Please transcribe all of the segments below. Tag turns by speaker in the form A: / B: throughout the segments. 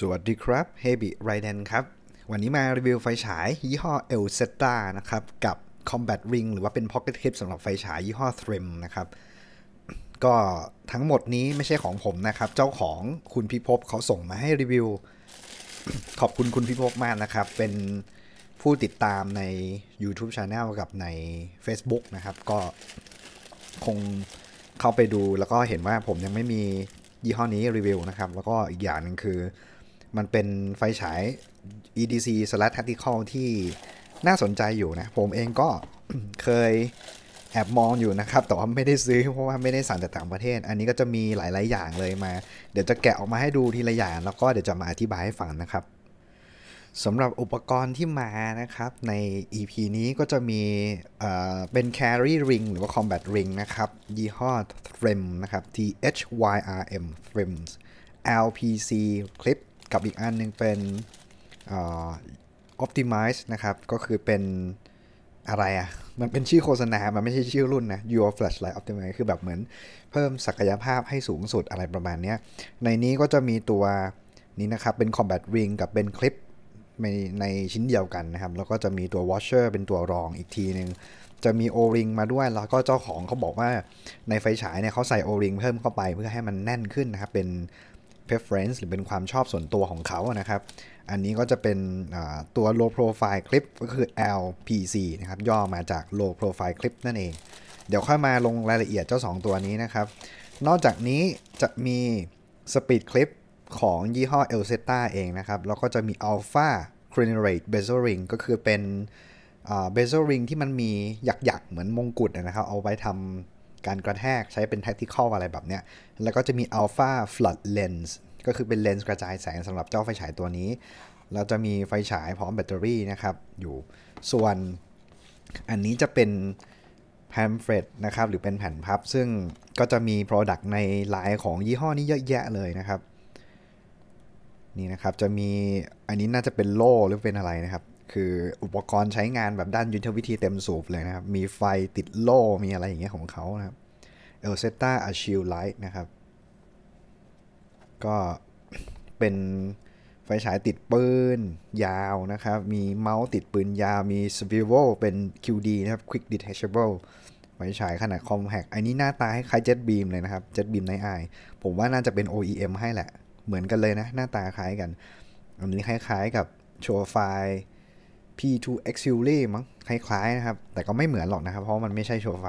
A: สวัสดีครับ เฮบิไรเดนครับ วันนี้มารีวิวไฟฉาย ยี่ห้อเอลเซตานะครับ กับ Combat Ring หรือว่าเป็น Pocket Clip สำหรับไฟฉายยี่ห้อ t h r i m นะครับ ก็ทั้งหมดนี้ไม่ใช่ของผมนะครับ เจ้าของคุณพิภพเขาส่งมาให้รีวิว ขอบคุณคุณพิภพมากนะครับ เป็นผู้ติดตามใน YouTube Channel กับใน Facebook นะครับก็คงเข้าไปดูแล้วก็เห็นว่าผมยังไม่มียี่ห้อนี้รีวิวนะครับ แล้วก็อีกอย่างนึงคือมันเป็นไฟฉาย EDC slash tactical ที่น่าสนใจอยู่นะ ผมเองก็เคยแอบมองอยู่นะครับ แต่ว่าไม่ได้ซื้อเพราะว่าไม่ได้สั่งจากต่างประเทศ อันนี้ก็จะมีหลายๆอย่างเลยมา เดี๋ยวจะแกะออกมาให้ดูทีละอย่าง แล้วก็เดี๋ยวจะมาอธิบายให้ฟังนะครับ สำหรับอุปกรณ์ที่มานะครับ ใน EP นี้ก็จะมีเเป็น carry ring หรือว่า combat ring นะครับยี่ห้อ t h r e m นะครับ T H Y R M t h r e m LPC clip กับอีกอันนึงเป็น optimize นะครับ ก็คือเป็นอะไรอะ่ะ มันเป็นชื่อโฆษณา มันไม่ใช่ชื่อรุ่นนะ your flashlight optimize คือแบบเหมือนเพิ่มศักยภาพให้สูงสุดอะไรประมาณนี้ในนี้ก็จะมีตัวนี้นะครับเป็น combat ring กับเป็นคลิปในในชิ้นเดียวกันนะครับ แล้วก็จะมีตัว washer เป็นตัวรองอีกทีหนึ่งจะมีโอริงมาด้วยแล้วก็เจ้าของเขาบอกว่าในไฟฉายเนี่ยเขาใส่โอริงเพิ่มเข้าไปเพื่อให้มันแน่นขึ้นนะครับเป็น preference หรือเป็นความชอบส่วนตัวของเขานะครับ อันนี้ก็จะเป็นตัว low profile clip ก็คือ LPC นะครับย่อมาจาก low profile clip นั่นเอง เดี๋ยวค่อยมาลงรายละเอียดเจ้า 2 ตัวนี้นะครับ นอกจากนี้จะมี speed clip ของยี่ห้อ e l s e t a เองนะครับ แล้วก็จะมี alpha c r i n e r a t e bezel ring ก็คือเป็น Bezel Ring ที่มันมีหยักๆ เหมือนมงกุฎนะครับ เอาไว้ทำการกระแทกใช้เป็นแท็ก t i c a l อะไรแบบเนี้ย แล้วก็จะมีอัลฟาฟลัดเลนส์ก็คือเป็นเลนส์กระจายแสงสำหรับเจ้าไฟฉายตัวนี้ เราจะมีไฟฉายพร้อมแบตเตอรี่นะครับ อยู่ส่วนอันนี้จะเป็นแพมเฟรตนะครับ หรือเป็นแผ่นพับ ซึ่งก็จะมี Product ในหลายของยี่ห้อนี้เยอะแยะเลยนะครับ นี่นะครับจะมีอันนี้น่าจะเป็นโล่หรือเป็นอะไรนะครับคืออุปกรณ์ใช้งานแบบด้านยุทธวิธีเต็มสูบเลยนะครับ มีไฟติดโล่มีอะไรอย่างเงี้ยของเขานะครับเอลเซตาอาชิลไลท์นะครับ ก็เป็นไฟฉายติดปืนยาวนะครับ มีเมาส์ติดปืนยาว มีส v ิวเป็น QD นะครับ Quick Detachable ไฟฉายขนาดคอมแฮกอันนี้หน้าตาคล้าย Jet Beam เลยนะครับ Jet Beam ในไอผมว่าน่าจะเป็น OEM ให้แหละ เหมือนกันเลยนะหน้าตาคล้ายกัน อันนี้คล้ายๆกับโชว์ไฟล์ P2 a u x i l i a r y มั้งคล้ายๆนะครับ แต่ก็ไม่เหมือนหรอกนะครับ เพราะมันไม่ใช่โชว์ไฟ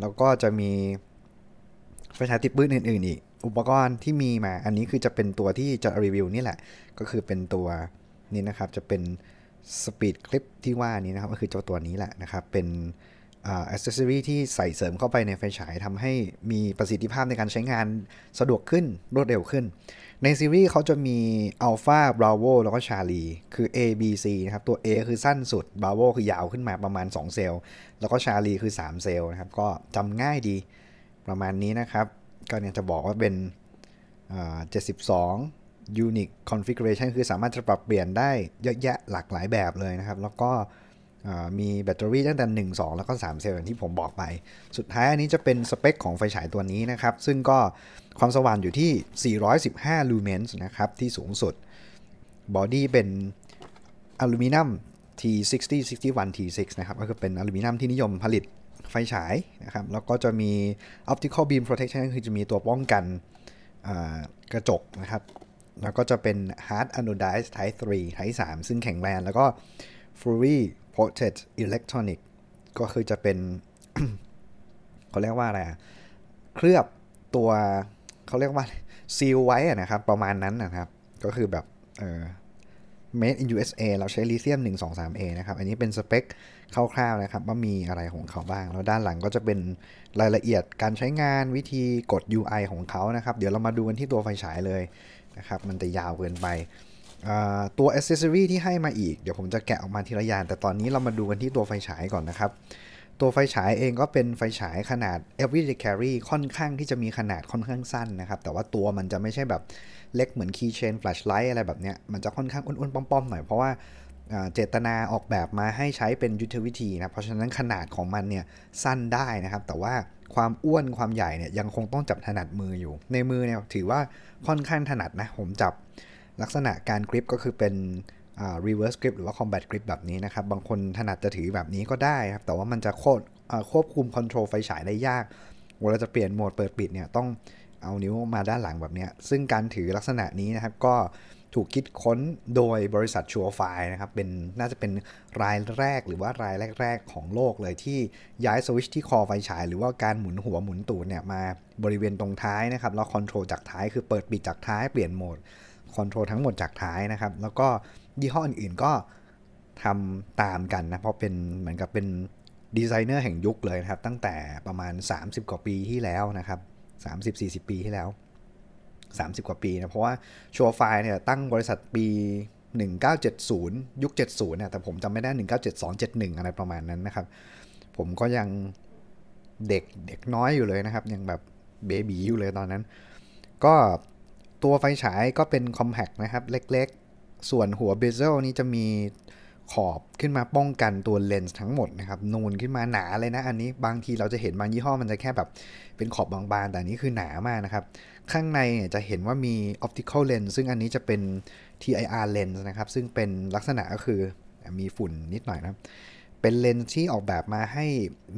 A: แล้วก็จะมีไฟฉายติดปืนอื่นๆอีกอุปกรณ์ที่มีมาอันนี้คือจะเป็นตัวที่จะรีวิวนี่แหละ ก็คือเป็นตัวนี่นะครับจะเป็นสปีดคลิปที่ว่านี้นะครับก็คือเจ้าตัวนี้แหละนะครับ เป็นอ่าอ c c e s s o r y ที่ใส่เสริมเข้าไปในไฟฉายทำให้มีประสิทธิภาพในการใช้งานสะดวกขึ้นรวดเร็วขึ้นในซีรีส์เขาจะมีอัลฟาบราโวแล้วก็ชาลีคือ A B C นะครับ ตัว A คือสั้นสุดบราโวคือยาวขึ้นมาประมาณ 2 เซลแล้วก็ชาลีคือ 3 เซลนะครับ ก็จำง่ายดี ประมาณนี้นะครับก็เนี่ยจะบอกว่าเป็นเจ็ดสิบสอง unique configuration คือสามารถจะปรับเปลี่ยนได้เยอะแยะหลากหลายแบบเลยนะครับแล้วก็มีแบตเตอรี่ตั้งแต่1 2 แล้วก็ 3เซลล์ อย่างที่ผมบอกไป สุดท้ายอันนี้จะเป็นสเปคของไฟฉายตัวนี้นะครับ ซึ่งก็ความสว่างอยู่ที่ 415ลูเมนส์นะครับที่สูงสุด บอดี้เป็นอลูมิเนียม T60 61 T6 นะครับ ก็คือเป็นอลูมิเนียมที่นิยมผลิตไฟฉายนะครับ แล้วก็จะมี optical beam protection คือจะมีตัวป้องกันกระจกนะครับ แล้วก็จะเป็น hard anodized type 3 type 3ซึ่งแข็งแรงแล้วก็ f รี Portrait Electronic ก็คือจะเป็นเขาเรียกว่าอะไรเคลือบตัวเขาเรียกว่าซีลไว้นะครับประมาณนั้นนะครับ ก็คือแบบเออ made in USA เราใช้ลิเธียม 123A นะครับอันนี้เป็นสเปคคร่าวๆนะครับว่ามีอะไรของเขาบ้าง แล้วด้านหลังก็จะเป็นรายละเอียดการใช้งานวิธีกด UI ของเขานะครับ เดี๋ยวเรามาดูกันที่ตัวไฟฉายเลยนะครับ มันจะยาวเกินไปตัวอ c c e s s o r y ที่ให้มาอีก เดี๋ยวผมจะแกะออกมาทีละอย่างแต่ตอนนี้เรามาดูกันที่ตัวไฟฉายก่อนนะครับ ตัวไฟฉายเองก็เป็นไฟฉายขนาด everyday carry ค่อนข้างที่จะมีขนาดค่อนข้างสั้นนะครับ แต่ว่าตัวมันจะไม่ใช่แบบเล็กเหมือน keychain flashlight อะไรแบบเนี้ย มันจะค่อนข้างอ้วน ๆ ป้อม ๆ หน่อย เพราะว่าเจตนาออกแบบมาให้ใช้เป็นยุทธวิธีนะเพราะฉะนั้นขนาดของมันเนี่ยสั้นได้นะครับแต่ว่าความอ้วนความใหญ่เนี่ยยังคงต้องจับถนัดมืออยู่ ในมือเนี่ยถือว่าค่อนข้างถนัดนะผมจับลักษณะการกริปก็คือเป็น reverse grip หรือว่า combat grip แบบนี้นะครับ บางคนถนัดจะถือแบบนี้ก็ได้ครับ แต่ว่ามันจะโคตรควบคุม control ไฟฉายได้ยาก เวลาจะเปลี่ยนโหมดเปิดปิดเนี่ยต้องเอานิ้วมาด้านหลังแบบนี้ ซึ่งการถือลักษณะนี้นะครับก็ถูกคิดค้นโดยบริษัทชัวไฟนะครับ เป็นน่าจะเป็นรายแรกหรือว่ารายแรก ๆ ของโลกเลยที่ย้ายสวิชที่คอไฟฉายหรือว่าการหมุนหัวหมุนตูดเนี่ยมาบริเวณตรงท้ายนะครับแล้วคอนโทรลจากท้ายคือเปิดปิดจากท้ายเปลี่ยนโหมดคอนโทรลทั้งหมดจากท้ายนะครับ แล้วก็ยี่ห้ออื่นๆก็ทำตามกันนะ เพราะเป็นเหมือนกับเป็นดีไซเนอร์แห่งยุคเลยนะครับ ตั้งแต่ประมาณ 30 กว่าปีที่แล้วนะครับ 30-40 ปีที่แล้ว 30 กว่าปีนะ เพราะว่าชัวไฟเนี่ยตั้งบริษัทปี 1970 ยุค 70นะแต่ผมจำไม่ได้ 197271อะไรประมาณนั้นนะครับ ผมก็ยังเด็กเด็กน้อยอยู่เลยนะครับ ยังแบบเบบีอยู่เลยตอนนั้น ก็ตัวไฟฉายก็เป็นคอมแพกนะครับ เล็กๆ ส่วนหัวเบเซลนี้จะมีขอบขึ้นมาป้องกันตัวเลนส์ทั้งหมดนะครับนูนขึ้นมาหนาเลยนะอันนี้บางทีเราจะเห็นบางยี่ห้อมันจะแค่แบบเป็นขอบบางๆ แต่นี้คือหนามากนะครับ ข้างในเนี่ยจะเห็นว่ามี optical lens ซึ่งอันนี้จะเป็น TIR lens นะครับ ซึ่งเป็นลักษณะก็คือมีฝุ่นนิดหน่อยนะเป็นเลนส์ที่ออกแบบมาให้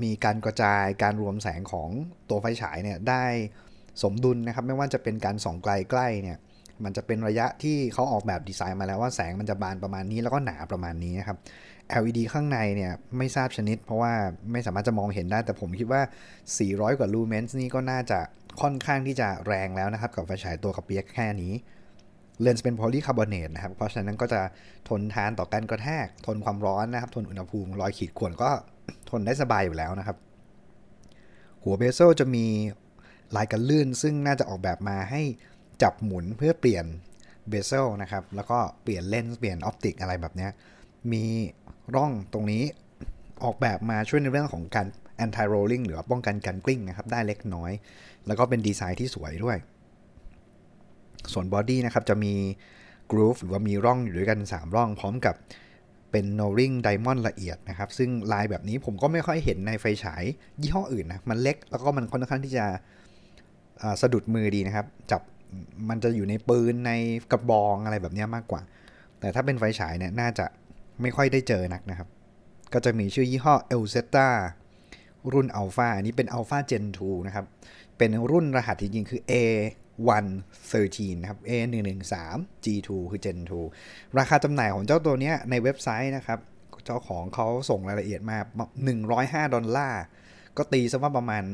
A: มีการกระจายการรวมแสงของตัวไฟฉายเนี่ยได้สมดุลนะครับ ไม่ว่าจะเป็นการส่องไกลใกล้เนี่ยมันจะเป็นระยะที่เขาออกแบบดีไซน์มาแล้วว่าแสงมันจะบานประมาณนี้แล้วก็หนาประมาณนี้นะครับ LED ข้างในเนี่ยไม่ทราบชนิด เพราะว่าไม่สามารถจะมองเห็นได้ แต่ผมคิดว่า 400 กว่าลูเมนส์นี่ก็น่าจะค่อนข้างที่จะแรงแล้วนะครับ กับไฟฉายตัวกระเปียกแค่นี้เลนส์เป็นโพลีคาร์บอเนตนะครับเพราะฉะนั้นก็จะทนทานต่อการกระแทก ทนความร้อนนะครับทนอุณหภูมิ รอยขีดข่วนก็ ทนได้สบายอยู่แล้วนะครับ หัวเบโซจะมีลายกันลื่นซึ่งน่าจะออกแบบมาให้จับหมุนเพื่อเปลี่ยนเบเซลนะครับ แล้วก็เปลี่ยนเลนส์เปลี่ยนออปติกอะไรแบบนี้ มีร่องตรงนี้ออกแบบมาช่วยในเรื่องของการแอนตี้โรลิ่งหรือป้องกันการกลิ้งนะครับ ได้เล็กน้อย แล้วก็เป็นดีไซน์ที่สวยด้วย ส่วนบอดี้นะครับจะมีกรูฟหรือว่ามีร่องอยู่ด้วยกัน 3 ร่องพร้อมกับเป็นโนริงไดมอนด์ละเอียดนะครับ ซึ่งลายแบบนี้ผมก็ไม่ค่อยเห็นในไฟฉายยี่ห้ออื่นนะ มันเล็กแล้วก็มันค่อนข้างที่จะสะดุดมือดีนะครับจับ มันจะอยู่ในปืนในกระบองอะไรแบบนี้มากกว่า แต่ถ้าเป็นไฟฉายเนี่ยน่าจะไม่ค่อยได้เจอนักนะครับ ก็จะมีชื่อยี่ห้อ e l z e t a รุ่น Alpha อันนี้เป็น Alpha Gen 2 นะครับ เป็นรุ่นรหัสจริงๆ คือ A113 นะครับ A113 G2 คือ Gen 2 ราคาจำหน่ายของเจ้าตัวนี้ในเว็บไซต์นะครับ เจ้าของเขาส่งรายละเอียดมา 105 ดอลลาร์ก็ตีซะว่าประมาณ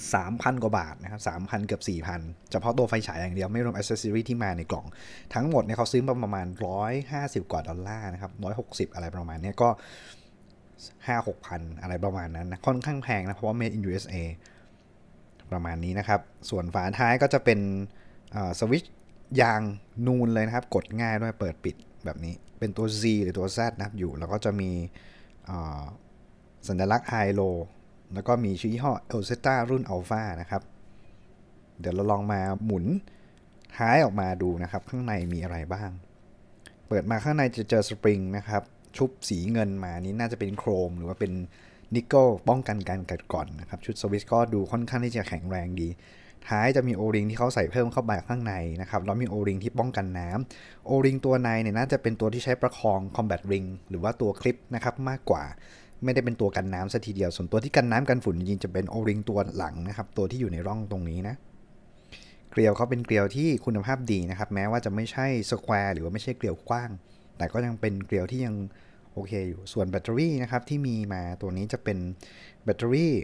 A: 3,000 กว่าบาทนะครับ3,000 เกือบ 4,000 เฉพาะตัวไฟฉายอย่างเดียวไม่รวมอ c ปกรณ์ที่มาในกล่อง ทั้งหมดเนี่ยเขาซื้อมาประมาณ 150 กว่าดอลลาร์นะครับ160 อะไรประมาณนี้ก็ 5-6,000 อะไรประมาณนั้นนะค่อนข้างแพงนะเพราะว่า made in USA ประมาณนี้นะครับ ส่วนฝาท้ายก็จะเป็นสวิตช์ยางนูนเลยนะครับ กดง่ายด้วยเปิดปิดแบบนี้เป็นตัว Z หรือตัว Z นะครับอยู่ แล้วก็จะมีสัญลักษณ์ไฮโลแล้วก็มีชื่อยี่ห้อ e l z e t a รุ่น Alpha นะครับ เดี๋ยวเราลองมาหมุนท้ายออกมาดูนะครับข้างในมีอะไรบ้าง เปิดมาข้างในจะเจอสปริงนะครับ ชุบสีเงินมานี้น่าจะเป็นโครมหรือว่าเป็นนิกเกิลป้องกันการกัดก่อนนะครับ ชุดสวิสก็ดูค่อนข้างที่จะแข็งแรงดี ท้ายจะมีโอริงที่เขาใส่เพิ่มเข้าไปข้างในนะครับแล้วมีโอริงที่ป้องกันน้ำโอริงตัวในเนี่ยน่าจะเป็นตัวที่ใช้ประคองคอมแบทริงหรือว่าตัวคลิปนะครับมากกว่าไม่ได้เป็นตัวกันน้ำซะทีเดียว ส่วนตัวที่กันน้ำกันฝุ่นจริงจะเป็นโอริงตัวหลังนะครับ ตัวที่อยู่ในร่องตรงนี้นะ เกลียวเขาเป็นเกลียวที่คุณภาพดีนะครับ แม้ว่าจะไม่ใช่สแควร์หรือว่าไม่ใช่เกลียวกว้าง แต่ก็ยังเป็นเกลียวที่ยังโอเคอยู่ ส่วนแบตเตอรี่นะครับที่มีมาตัวนี้จะเป็นแบตเตอรี่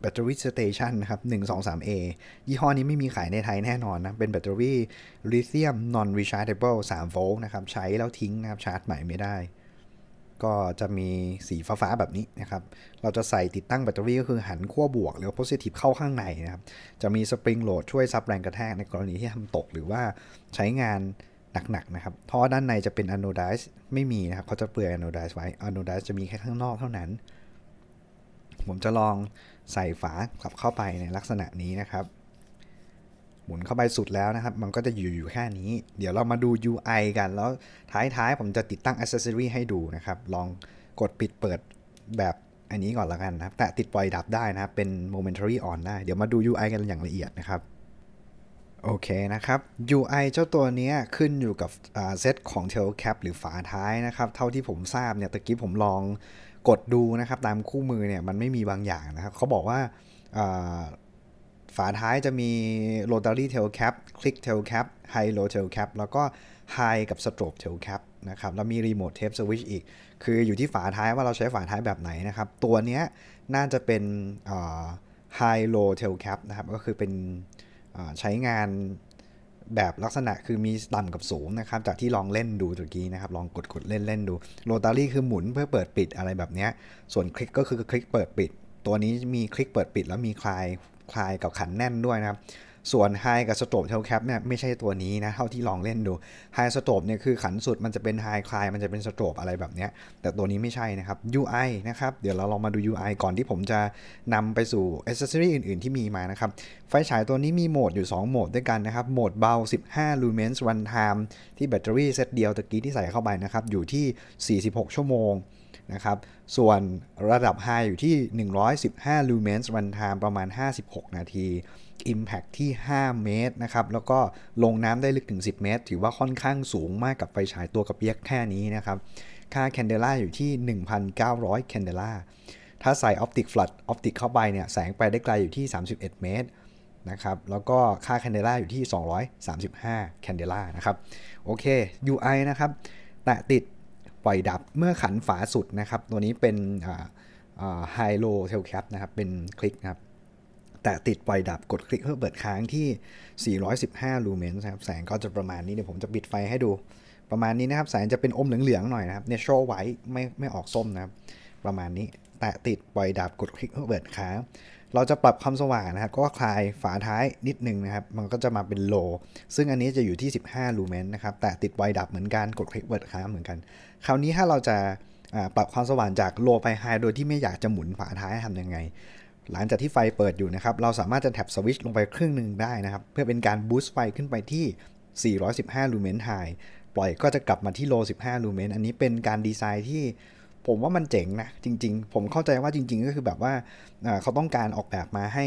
A: แบตเตอรี่สเตชันนะครับ 123A ยี่ห้อนี้ไม่มีขายในไทยแน่นอนนะ เป็นแบตเตอรี่ลิเธียมนอนรีชาร์จเบิล3โวลต์นะครับ ใช้แล้วทิ้งนะครับชาร์จใหม่ไม่ได้ก็จะมีสีฟ้าๆแบบนี้นะครับ เราจะใส่ติดตั้งแบตเตอรี่ก็คือหันขั้วบวก หรือโพซิทีฟเข้าข้างในนะครับ จะมีสปริงโหลดช่วยซับแรงกระแทกในกรณี ที่ทำตกหรือว่าใช้งานหนักๆนะครับ ท่อด้านในจะเป็นอโนไดิสไม่มีนะครับ เขาจะเปลือยอโนไดิสไว้อโนไดิสจะมีแค่ข้างนอกเท่านั้น ผมจะลองใส่ฝากลับเข้าไปในลักษณะนี้นะครับหมุนเข้าไปสุดแล้วนะครับ มันก็จะอยู่อยู่แค่นี้ เดี๋ยวเรามาดู UI กัน แล้วท้ายๆ ผมจะติดตั้ง Accessory ให้ดูนะครับ ลองกดปิดเปิดแบบอันนี้ก่อนละกันนะครับ แต่ติดปล่อยดับได้นะครับ เป็น momentary on ได้ เดี๋ยวมาดู UI กันอย่างละเอียดนะครับ โอเคนะครับ UI เจ้าตัวนี้ขึ้นอยู่กับเซตของ tail cap หรือฝาท้ายนะครับ เท่าที่ผมทราบเนี่ยตะกี้ผมลองกดดูนะครับตามคู่มือเนี่ยมันไม่มีบางอย่างนะครับเขาบอกว่าฝาท้ายจะมี Rotary Tail Cap Click Tail Cap High Low Tail Cap แล้วก็ High กับ Strobe Tail Cap นะครับแล้วมี Remote Tape Switch อีก คืออยู่ที่ฝาท้ายว่าเราใช้ฝาท้ายแบบไหนนะครับ ตัวนี้น่าจะเป็น High Low Tail Cap นะครับ ก็คือเป็นใช้งานแบบลักษณะคือมีต่ำกับสูงนะครับ จากที่ลองเล่นดูตะกี้นะครับ ลองกดกดเล่นเล่นดู โรตารี่คือหมุนเพื่อเปิดปิดอะไรแบบนี้ ส่วนคลิกก็คือคลิกเปิดปิด ตัวนี้มีคลิกเปิดปิดแล้วมีคลายคลายกับขันแน่นด้วยนะครับ ส่วนไฮกับสโตปเทลแคปเนี่ยไม่ใช่ตัวนี้นะเท่าที่ลองเล่นดู ไฮสโตปเนี่ยคือขันสุดมันจะเป็นไฮคลายมันจะเป็นสโตปอะไรแบบเนี้ย แต่ตัวนี้ไม่ใช่นะครับ UI นะครับ เดี๋ยวเราลองมาดู UI ก่อนที่ผมจะนำไปสู่อุปกรณ์อื่นๆ ที่มีมานะครับ ไฟฉายตัวนี้มีโหมดอยู่ 2 โหมดด้วยกันนะครับ โหมดเบา 15 lumens runtime ที่แบตเตอรี่เซตเดียวตะกี้ที่ใส่เข้าไปนะครับอยู่ที่ 46 ชั่วโมงนะครับ ส่วนระดับ High อยู่ที่ 115 lumens runtime ประมาณ 56 นาที Impact ที่ 5 เมตรนะครับ แล้วก็ลงน้ำได้ลึกถึง 10 เมตร ถือว่าค่อนข้างสูงมากกับไฟฉายตัวกระเปียกแค่นี้นะครับ ค่าแคนเดล่าอยู่ที่ 1,900แคนเดล่าถ้าใส่ออปติกฟลัดออปติกเข้าไปเนี่ย แสงไปได้ไกลอยู่ที่ 31 เมตรนะครับ แล้วก็ค่าแคนเดล่าอยู่ที่ 235แคนเดล่านะครับ โอเค UI นะครับ แตะติดปล่อยดับ เมื่อขันฝาสุดนะครับ ตัวนี้เป็นไฮโลเทลแคปนะครับ เป็นคลิกนะครับ แต่ติดปล่อยดับ กดคลิกเพื่อเปิดค้างที่415ลูเมนนะครับ แสงก็จะประมาณนี้ เดี๋ยวผมจะปิดไฟให้ดู ประมาณนี้นะครับ แสงจะเป็นอมเหลืองๆหน่อยนะครับ เนเชอร์ไวท์ไม่ไม่ออกส้มนะครับ ประมาณนี้ แต่ติดปล่อยดับ กดคลิกเพื่อเปิดค้าง เราจะปรับความสว่างนะครับก็คลายฝาท้ายนิดนึงนะครับ มันก็จะมาเป็นโล ซึ่งอันนี้จะอยู่ที่ 15ลูเมนนะครับ แต่ติดไวดับเหมือนกัน กดคลิกเปิดค้างเหมือนกันคราวนี้ถ้าเราจะปรับความสว่างจากโลไปไฮโดยที่ไม่อยากจะหมุนฝาท้ายทำยังไง หลังจากที่ไฟเปิดอยู่นะครับ เราสามารถจะแท็บสวิตช์ลงไปครึ่งหนึ่งได้นะครับ เพื่อเป็นการบูสต์ไฟขึ้นไปที่ 415 ลูเมนไฮปล่อยก็จะกลับมาที่โล15 ลูเมนอันนี้เป็นการดีไซน์ที่ ผมว่ามันเจ๋งนะจริงๆ ผมเข้าใจว่าจริงๆก็คือแบบว่าเขาต้องการออกแบบมาให้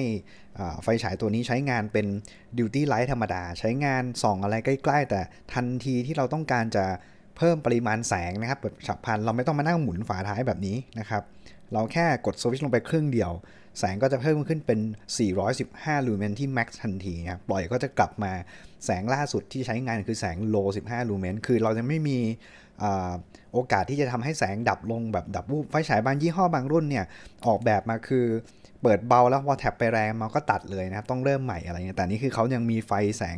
A: ไฟฉายตัวนี้ใช้งานเป็นดิวตี้ไลท์ธรรมดา ใช้งานส่องอะไรใกล้ ๆ แต่ทันทีที่เราต้องการจะเพิ่มปริมาณแสงนะครับแบบฉับพลัน เราไม่ต้องมานั่งหมุนฝาท้ายแบบนี้นะครับ เราแค่กดสวิตช์ลงไปครึ่งเดียว แสงก็จะเพิ่มขึ้นเป็น 415 ลูเมนที่แม็กซ์ทันทีครับ ปล่อยก็จะกลับมาแสงล่าสุดที่ใช้งานคือแสงโล15 ลูเมน คือเราจะไม่มีโอกาสที่จะทำให้แสงดับลงแบบดับวูบ ไฟฉายบางยี่ห้อบางรุ่นเนี่ย ออกแบบมาคือเปิดเบาแล้วพอแท็บไปแรงมันก็ตัดเลยนะครับ ต้องเริ่มใหม่อะไรเงี้ย แต่นี่คือเขายังมีไฟแสง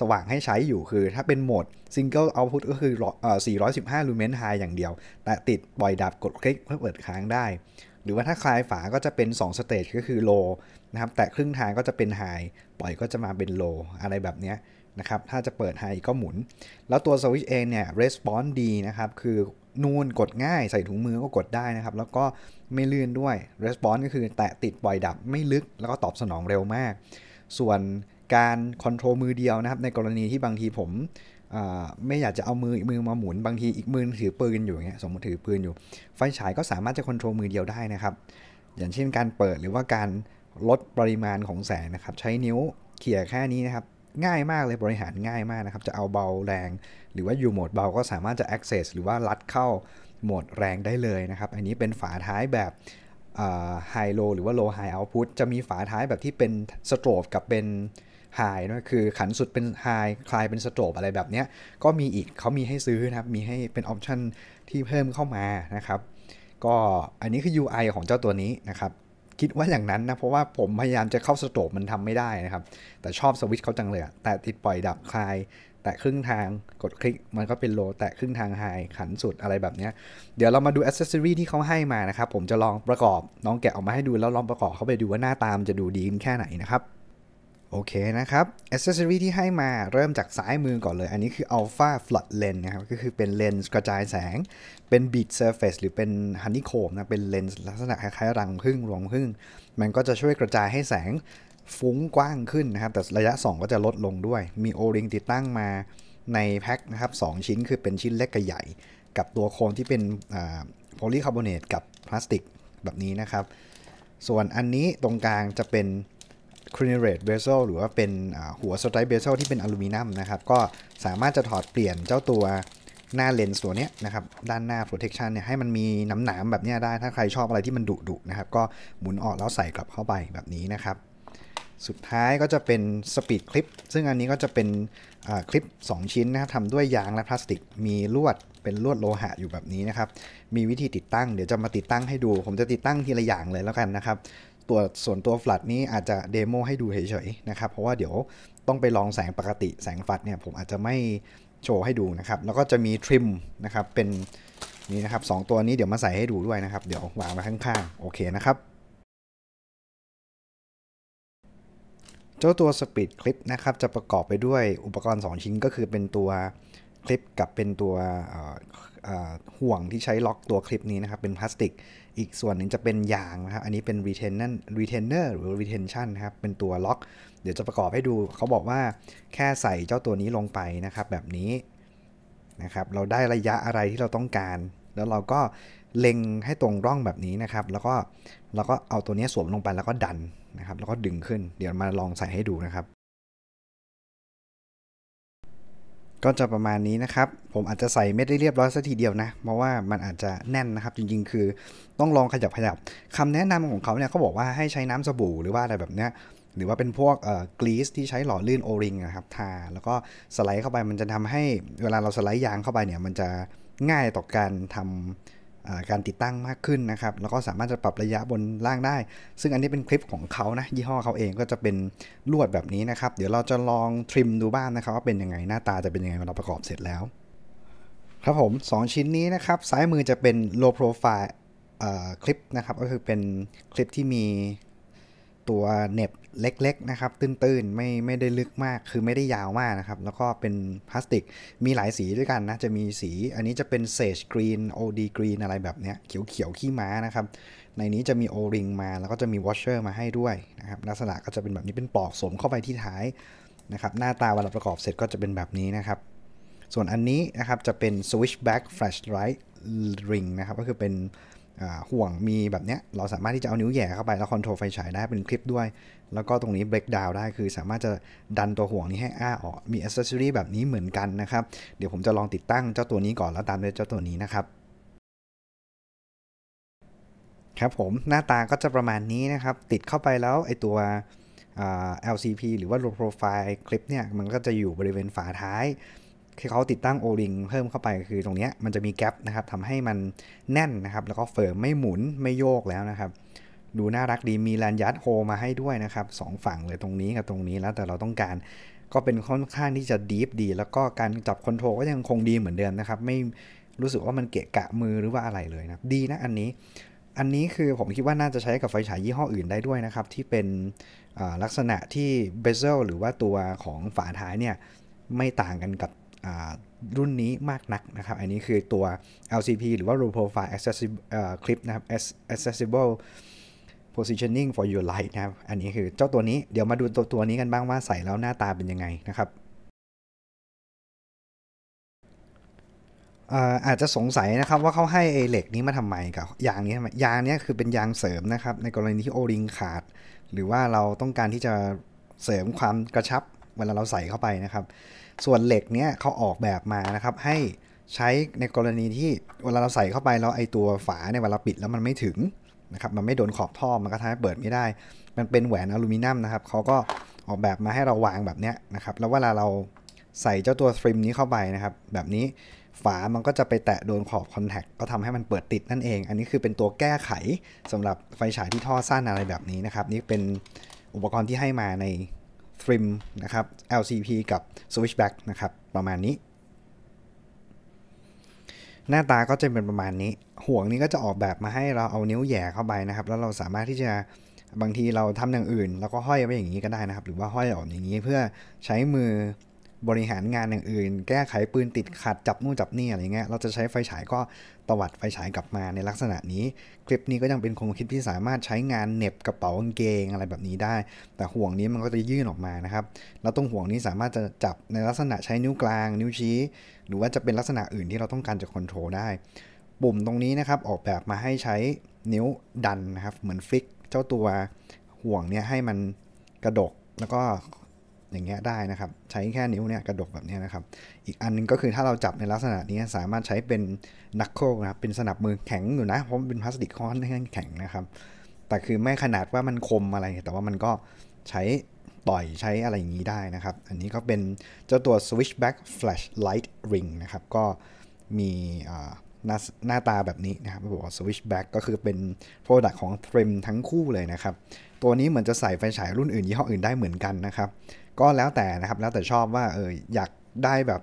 A: สว่างให้ใช้อยู่คือถ้าเป็นโหมด Single Output ก็คือ 415 ลูเมน High อย่างเดียว แต่ติดปล่อยดับกดคลิกเพื่อเปิดค้างได้ หรือว่าถ้าคลายฝาก็จะเป็น 2 Stage ก็คือ Low นะครับแต่ครึ่งทางก็จะเป็น High ปล่อยก็จะมาเป็น Low อะไรแบบนี้นะครับถ้าจะเปิด High ก็หมุน แล้วตัวสวิ t ช h เองเนี่ย Response ดีนะครับ คือนูนกดง่ายใส่ถุงมือก็กดได้นะครับ แล้วก็ไม่ลื่นด้วย Response ก็คือแตะติดปล่อยดับไม่ลึก แล้วก็ตอบสนองเร็วมาก ส่วนการคอนโทรลมือเดียวนะครับในกรณีที่บางทีผมไม่อยากจะเอามืออีกมือมาหมุน บางทีอีกมือถือปืนอยู่เงี้ยสมมติถือปืนอยู่ไฟฉายก็สามารถจะคอนโทรลมือเดียวได้นะครับอย่างเช่นการเปิดหรือว่าการลดปริมาณของแสงนะครับใช้นิ้วเขี่ยแค่นี้นะครับ ง่ายมากเลยบริหารง่ายมากนะครับจะเอาเบาแรง หรือว่าอยู่โหมดเบาก็สามารถจะ access หรือว่าลัดเข้าโหมดแรงได้เลยนะครับ อันนี้เป็นฝาท้ายแบบ high low หรือว่า low high o u t p u t จะมีฝาท้ายแบบที่เป็น strobe กับเป็นไฮนะคือขันสุดเป็นไฮคลายเป็นสโตรบอะไรแบบเนี้ย ก็มีอีกเขามีให้ซื้อนะครับ มีให้เป็นออปชันที่เพิ่มเข้ามานะครับ ก็อันนี้คือ UI ของเจ้าตัวนี้นะครับ คิดว่าอย่างนั้นนะ เพราะว่าผมพยายามจะเข้าสโตรบมันทำไม่ได้นะครับ แต่ชอบสวิตช์เขาจังเลยแต่ติดปล่อยดับคลาย แต่ครึ่งทางกดคลิกมันก็เป็นโลแต่ครึ่งทางไฮขันสุดอะไรแบบนี้เดี๋ยวเรามาดูอ c เซสซอรีที่เขาให้มานะครับผมจะลองประกอบน้องแกะออกมาให้ดูแล้วลองประกอบเข้าไปดูว่าหน้าตามจะดูดีนแค่ไหนนะครับโอเคนะครับอ c c e s s o r y ที่ให้มาเริ่มจากซ้ายมือก่อนเลย อันนี้คือ Alpha Flood Lens นะครับ ก็คือเป็นเลนส์กระจายแสง เป็น Beat Surface หรือเป็น Honeycomb นะ เป็นเลนส์ลักษณะคล้ายๆรังผึ้งรวงผึ้ง มันก็จะช่วยกระจายให้แสงฟุ้งกว้างขึ้นนะครับ แต่ระยะ 2 ก็จะลดลงด้วย มีโอริงติดตั้งมาในแพ็คนะครับ2ชิ้นคือเป็นชิ้นเล็กกับใหญ่กับตัวโคมที่เป็นโพลีคาร์บอเนตกับพลาสติกแบบนี้นะครับ ส่วนอันนี้ตรงกลางจะเป็น c r e n e r a t e b e z e l หรือว่าเป็นหัว s t r i p e b e z e l ที่เป็นอลูมิเนียมนะครับก็สามารถจะถอดเปลี่ยนเจ้าตัวหน้าเลนส์ตัวนี้นะครับด้านหน้า protection เนี่ยให้มันมีน้ำหนามแบบนี้ได้ถ้าใครชอบอะไรที่มันดุดุนะครับ ก็หมุนออกแล้วใส่กลับเข้าไปแบบนี้นะครับ สุดท้ายก็จะเป็นสปีดคลิปซึ่งอันนี้ก็จะเป็นคลิป 2 ชิ้นนะครับทำด้วยยางและพลาสติก มีลวดเป็นลวดโลหะอยู่แบบนี้นะครับ มีวิธีติดตั้งเดี๋ยวจะมาติดตั้งให้ดู ผมจะติดตั้งทีละอย่างเลยแล้วกันนะครับตัวส่วนตัวฟลัดนี้อาจจะเดโมให้ดูเฉยๆนะครับเพราะว่าเดี๋ยวต้องไปลองแสงปกติแสงฟลัดเนี่ยผมอาจจะไม่โชว์ให้ดูนะครับแล้วก็จะมีทริมนะครับเป็นนี่นะครับ2ตัวนี้เดี๋ยวมาใส่ให้ดูด้วยนะครับเดี๋ยววางไว้ข้างๆโอเคนะครับ เจ้าตัวสปีดคลิปนะครับจะประกอบไปด้วยอุปกรณ์ 2 ชิ้น ก็คือเป็นตัวคลิปกับเป็นตัวห่วงที่ใช้ล็อกตัวคลิปนี้นะครับ เป็นพลาสติกอีกส่วนหนึ่งจะเป็นยางนะครับ อันนี้เป็น retainer retainer หรือ retention นครับ เป็นตัวล็อก เดี๋ยวจะประกอบให้ดู เขาบอกว่าแค่ใส่เจ้าตัวนี้ลงไปนะครับแบบนี้นะครับ เราได้ระยะอะไรที่เราต้องการ แล้วเราก็เล็งให้ตรงร่องแบบนี้นะครับ แล้วก็เราก็เอาตัวนี้สวมลงไปแล้วก็ดันนะครับ แล้วก็ดึงขึ้น เดี๋ยวมาลองใส่ให้ดูนะครับก็จะประมาณนี้นะครับ ผมอาจจะใส่ไม่ได้เรียบร้อยสักทีเดียวนะ เพราะว่ามันอาจจะแน่นนะครับ จริง ๆคือต้องลองขยับขยับ คำแนะนำของเขาเนี่ยเขาบอกว่าให้ใช้น้ำสบู่หรือว่าอะไรแบบเนี้ย หรือว่าเป็นพวกเออ่กรีซที่ใช้หล่อลื่นโอริงนะครับ ทาแล้วก็สไลด์เข้าไปมันจะทำให้ เวลาเราสไลด์ยางเข้าไปเนี่ย มันจะง่ายต่อการทำการติดตั้งมากขึ้นนะครับ แล้วก็สามารถจะปรับระยะบนล่างได้ ซึ่งอันนี้เป็นคลิปของเขานะยี่ห้อเขาเองก็จะเป็นลวดแบบนี้นะครับ เดี๋ยวเราจะลองทริมดูบ้างนะครับว่าเป็นยังไงหน้าตาจะเป็นยังไงเวลาประกอบเสร็จแล้วครับผม2ชิ้นนี้นะครับ ซ้ายมือจะเป็นโลโปรไฟล์คลิปนะครับก็คือเป็นคลิปที่มีตัวเน็บเล็กๆ นะครับ ตื้นๆ ไม่ไม่ได้ลึกมาก คือไม่ได้ยาวมากนะครับ แล้วก็เป็นพลาสติก มีหลายสีด้วยกันนะ จะมีสี อันนี้จะเป็นเซจกรีน โอดีกรีนอะไรแบบเนี้ย เขียวๆ ขี้ม้านะครับ ในนี้จะมีโอริงมา แล้วก็จะมีวอชเชอร์มาให้ด้วยนะครับ ลักษณะก็จะเป็นแบบนี้เป็นปลอกสมเข้าไปที่ท้ายนะครับ หน้าตาเวลาประกอบเสร็จก็จะเป็นแบบนี้นะครับ ส่วนอันนี้นะครับ จะเป็น switchback flashlight ring นะครับ ก็คือเป็นห่วงมีแบบเนี้ยเราสามารถที่จะเอานิ้วแย่เข้าไปแล้วคอนโทรลไฟฉายได้เป็นคลิปด้วย แล้วก็ตรงนี้เบรกดาวได้คือสามารถจะดันตัวห่วงนี้ให้อ้าออกมีอุปกรณ์แบบนี้เหมือนกันนะครับ เดี๋ยวผมจะลองติดตั้งเจ้าตัวนี้ก่อนแล้วตามด้วยเจ้าตัวนี้นะครับ ครับผมหน้าตาก็จะประมาณนี้นะครับ ติดเข้าไปแล้วไอตัว LCP หรือว่า Low Profile คลิปเนี่ยมันก็จะอยู่บริเวณฝาท้ายคือเขาติดตั้งโอริงเพิ่มเข้าไปคือตรงนี้มันจะมีแกลบนะครับทำให้มันแน่นนะครับแล้วก็เฟิร์มไม่หมุนไม่โยกแล้วนะครับดูน่ารักดีมีลานยัดโฮมาให้ด้วยนะครับสองฝั่งเลยตรงนี้กับตรงนี้แล้วแต่เราต้องการก็เป็นค่อนข้างที่จะดีฟดี แล้วก็การจับคอนโทรก็ยังคงดีเหมือนเดิมนะครับไม่รู้สึกว่ามันเกะกะมือหรือว่าอะไรเลยนะดีนะอันนี้ อันนี้คือผมคิดว่าน่าจะใช้กับไฟฉายยี่ห้ออื่นได้ด้วยนะครับที่เป็นลักษณะที่เบเซลหรือว่าตัวของฝาท้ายเนี่ยไม่ต่างกันกับรุ่นนี้มากนักนะครับ อันนี้คือตัว LCP หรือว่า Low Profile Accessible Clip นะครับ Accessible Positioning for Your Light นะครับ อันนี้คือเจ้าตัวนี้ เดี๋ยวมาดูตัวตัวนี้กันบ้างว่าใส่แล้วหน้าตาเป็นยังไงนะครับ อาจจะสงสัยนะครับว่าเขาให้เหล็กนี้มาทำไมกับยางนี้ทำไม ยางนี้คือเป็นยางเสริมนะครับ ในกรณีที่โอริงขาด หรือว่าเราต้องการที่จะเสริมความกระชับ เวลาเราใส่เข้าไปนะครับส่วนเหล็กเนี้ยเขาออกแบบมานะครับให้ใช้ในกรณีที่ เวลาเราใส่เข้าไปแล้วไอตัวฝาเนี่ยเวลาปิดแล้วมันไม่ถึงนะครับ มันไม่โดนขอบท่อมันก็ทำให้เปิดไม่ได้ มันเป็นแหวนอลูมิเนียมนะครับเขาก็ออกแบบมาให้เราวางแบบเนี้ยนะครับแล้วเวลาเราใส่เจ้าตัวทริม นี้เข้าไปนะครับ แบบนี้ฝามันก็จะไปแตะโดนขอบคอนแทคก็ทำให้มันเปิดติดนั่นเอง อันนี้คือเป็นตัวแก้ไขสำหรับไฟฉายที่ท่อสั้นอะไรแบบนี้นะครับนี่เป็นอุปกรณ์ที่ให้มาใน Trim นะครับ LCP กับ Switchback นะครับ ประมาณนี้ หน้าตาก็จะเป็นประมาณนี้ ห่วงนี้ก็จะออกแบบมาให้เราเอานิ้วแย่เข้าไปนะครับ แล้วเราสามารถที่จะ บางทีเราทำอย่างอื่น แล้วก็ห้อยไปอย่างนี้ก็ได้นะครับ หรือว่าห้อยออกอย่างนี้เพื่อใช้มือบริหารงานอย่างอื่น แก้ไขปืน ติดขัดจับนู่นจับนี่อะไรเงี้ยเราจะใช้ไฟฉายก็ตวัดไฟฉายกลับมาในลักษณะนี้ คลิปนี้ก็ยังเป็นคงคิดที่สามารถใช้งานเน็บกระเป๋ากางเกงอะไรแบบนี้ได้ แต่ห่วงนี้มันก็จะยื่นออกมานะครับแล้วตรงห่วงนี้สามารถจะจับในลักษณะใช้นิ้วกลาง นิ้วชี้ หรือว่าจะเป็นลักษณะอื่นที่เราต้องการจะควบคุมได้ ปุ่มตรงนี้นะครับออกแบบมาให้ใช้นิ้วดันนะครับเหมือนฟิกเจ้าตัวห่วงเนี่ยให้มันกระดกแล้วก็อย่างเงี้ยได้นะครับใช้แค่นิ้วเนี่ยกระดกแบบนี้นะครับ อีกอันนึงก็คือถ้าเราจับในลักษณะนี้สามารถใช้เป็นนักโคกนะครับเป็นสนับมือแข็งอยู่นะเพราะเป็นพลาสติกค่อนข้างแข็งนะครับแต่คือไม่ขนาดว่ามันคมอะไรแต่ว่ามันก็ใช้ต่อยใช้อะไรอย่างนี้ได้นะครับ อันนี้ก็เป็นเจ้าตัว Switchback Flashlight Ring นะครับก็มีหน้าหน้าตาแบบนี้นะครับบอกว่า Switchback ก็คือเป็นโปรดักต์ของเทรมทั้งคู่เลยนะครับตัวนี้เหมือนจะใส่ไฟฉายรุ่นอื่นยี่ห้ออื่นได้เหมือนกันนะครับก็แล้วแต่นะครับ แล้วแต่ชอบว่าเอออยากได้แบบ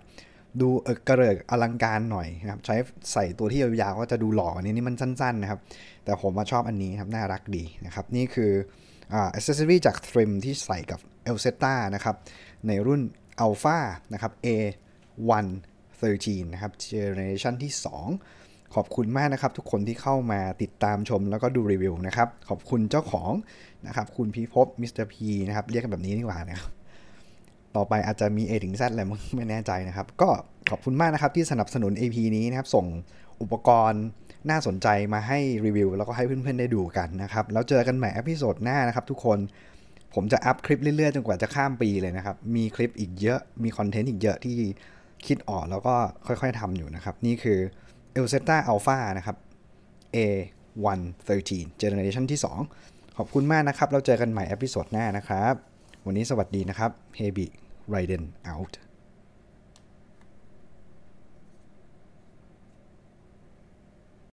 A: ดูเออกระเริกอลังการหน่อยนะครับ ใช้ใส่ตัวที่ยาวๆก็จะดูหล่ออันนี้นี่มันสั้นๆนะครับ แต่ผมมาชอบอันนี้ครับน่ารักดีนะครับ นี่คืออ่าอิสเซอรี่จาก t r i m ที่ใส่กับ e l ซ e t a นะครับ ในรุ่น Alpha นะครับ A1 13นะครับ Generation ที่2 ขอบคุณมากนะครับ ทุกคนที่เข้ามาติดตามชมแล้วก็ดูรีวิวนะครับ ขอบคุณเจ้าของนะครับคุณพีพบมิสเตอร์พีนะครับเรียกกันแบบนี้ดีกว่านะครับต่อไปอาจจะมี A ถึง Z แหละมไม่แน่ใจนะครับ ก็ขอบคุณมากนะครับที่สนับสนุน AP นี้นะครับ ส่งอุปกรณ์น่าสนใจมาให้รีวิวแล้วก็ให้เพื่อนๆ ได้ดูกันนะครับ แล้วเจอกันใหม่อพิโซดหน้านะครับทุกคนผมจะอัพคลิปเรื่อยๆ จนกว่าจะข้ามปีเลยนะครับ มีคลิปอีกเยอะ มีคอนเทนต์อีกเยอะที่คิดออกแล้วก็ค่อยๆ ทำอยู่นะครับนี่คือ e l z e t a Alpha นะครับ A113 Generation ที่2 ขอบคุณมากนะครับเราเจอกันใหม่อพิโซดหน้านะครับวันนี้สวัสดีนะครับเฮบิไรเดน out